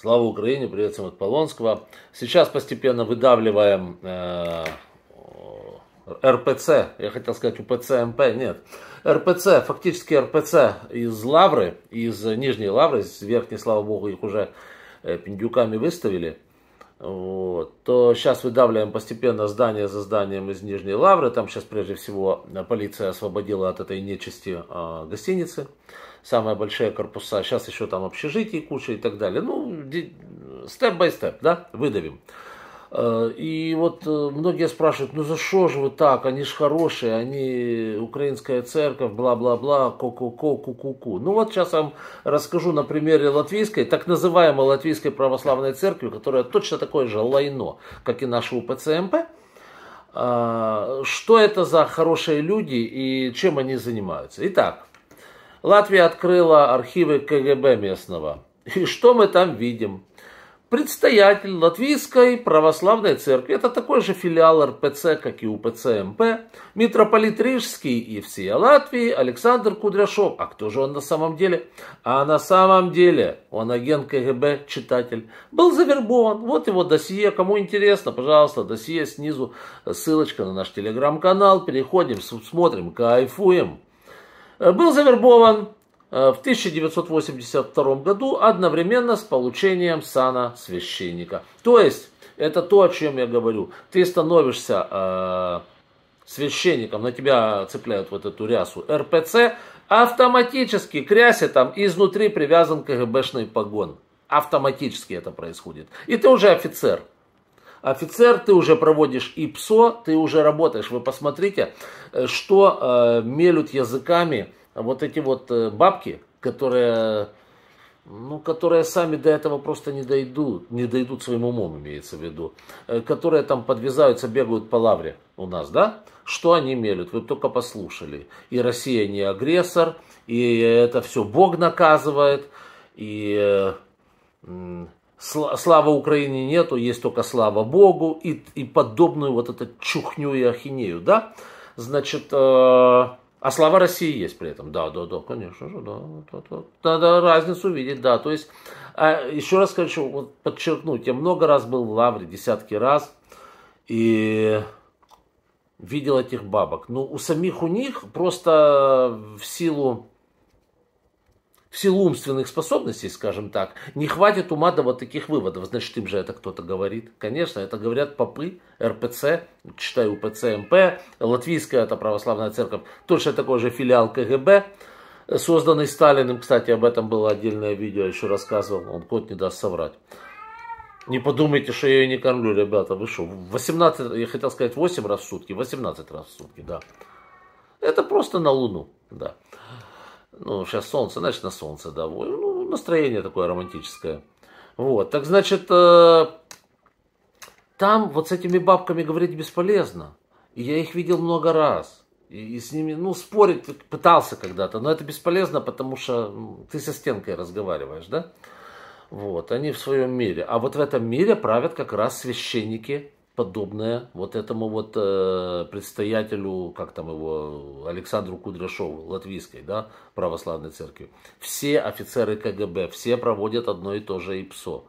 Слава Украине, приветствуем от Полонского. Сейчас постепенно выдавливаем э, РПЦ, я хотел сказать УПЦМП, нет. РПЦ, фактически РПЦ из Лавры, из Нижней Лавры, из Верхней, слава богу, их уже э, пиндюками выставили вот, то сейчас выдавливаем постепенно здание за зданием из Нижней Лавры. Там сейчас прежде всего э, полиция освободила от этой нечисти э, гостиницы. Самые большие корпуса. Сейчас еще там общежитие куча и так далее. Ну, степ-бай-степ, э, да, выдавим. Э, и вот э, многие спрашивают, ну за что же вы так, они же хорошие, они украинская церковь, бла-бла-бла, ко-ко-ко, ку-ку-ку. Ну вот сейчас я вам расскажу на примере латвийской, так называемой латвийской православной церкви, которая точно такое же лайно, как и наша УПЦМП. Э, что это за хорошие люди и чем они занимаются? Итак, Латвия открыла архивы КГБ местного. И что мы там видим? предстоятель Латвийской православной церкви. Это такой же филиал РПЦ, как и у ПЦМП. Митрополит Рижский и всея Латвии Александр Кудряшов. А кто же он на самом деле? А на самом деле он агент КГБ, читатель. Был завербован. Вот его досье. Кому интересно, пожалуйста, досье снизу. Ссылочка на наш телеграм-канал. Переходим, смотрим, кайфуем. Был завербован Э, в 1982 году одновременно с получением сана священника. То есть, это то, о чем я говорю. Ты становишься э, священником, на тебя цепляют вот эту рясу РПЦ, автоматически к рясе там изнутри привязан КГБшный погон. Автоматически это происходит. И ты уже офицер. Офицер, ты уже проводишь ИПСО, ты уже работаешь. Вы посмотрите, э, что э, мелют языками а вот эти вот э, бабки, которые, ну, которые сами до этого просто не дойдут, не дойдут своим умом, имеется в виду, э, которые там подвязаются, бегают по лавре у нас, да? Что они мелют? Вы только послушали. И Россия не агрессор, и это все Бог наказывает, и э, слава Украине нету, есть только слава Богу и, и подобную вот эту чухню и ахинею, да? Значит, э, а слова России есть при этом. Да, да, да, конечно же, да. да, да. Надо разницу видеть, да. То есть, а, еще раз хочу вот подчеркнуть, я много раз был в Лавре, десятки раз, и видел этих бабок. Но ну, у самих у них просто в силу в силу умственных способностей, скажем так, не хватит ума до вот таких выводов. Значит, им же это кто-то говорит. Конечно, это говорят попы, РПЦ, читаю УПЦ, МП, латвийская это православная церковь, точно такой же филиал КГБ, созданный Сталиным. Кстати, об этом было отдельное видео, я еще рассказывал, он кот не даст соврать. Не подумайте, что я ее не кормлю, ребята, вы что, 18, я хотел сказать 8 раз в сутки, 18 раз в сутки, да. Это просто на Луну, да ну, сейчас солнце, значит, на солнце, да, ну, настроение такое романтическое. Вот, так значит, э, там вот с этими бабками говорить бесполезно. И я их видел много раз. И, и с ними, ну, спорить пытался когда-то, но это бесполезно, потому что ты со стенкой разговариваешь, да? Вот, они в своем мире. А вот в этом мире правят как раз священники подобное вот этому вот э, предстоятелю, как там его, Александру Кудряшову, латвийской, да, православной церкви. Все офицеры КГБ, все проводят одно и то же ИПСО.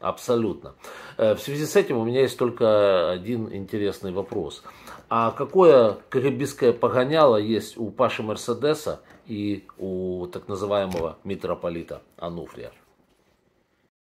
Абсолютно. Э, в связи с этим у меня есть только один интересный вопрос. А какое карибийское погоняло есть у Паши Мерседеса и у так называемого митрополита Ануфрия?